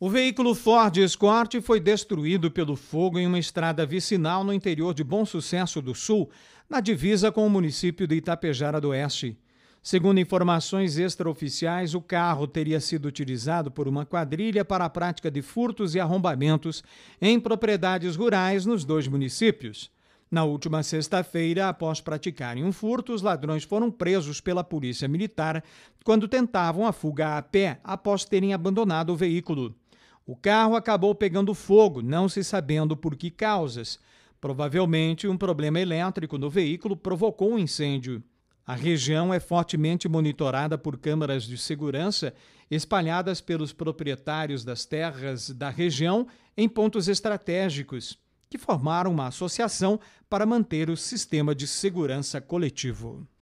O veículo Ford Escort foi destruído pelo fogo em uma estrada vicinal no interior de Bom Sucesso do Sul, na divisa com o município de Itapejara do Oeste. Segundo informações extraoficiais, o carro teria sido utilizado por uma quadrilha para a prática de furtos e arrombamentos em propriedades rurais nos dois municípios. Na última sexta-feira, após praticarem um furto, os ladrões foram presos pela polícia militar quando tentavam a fuga a pé após terem abandonado o veículo. O carro acabou pegando fogo, não se sabendo por que causas. Provavelmente, um problema elétrico no veículo provocou o um incêndio. A região é fortemente monitorada por câmaras de segurança espalhadas pelos proprietários das terras da região em pontos estratégicos, que formaram uma associação para manter o sistema de segurança coletivo.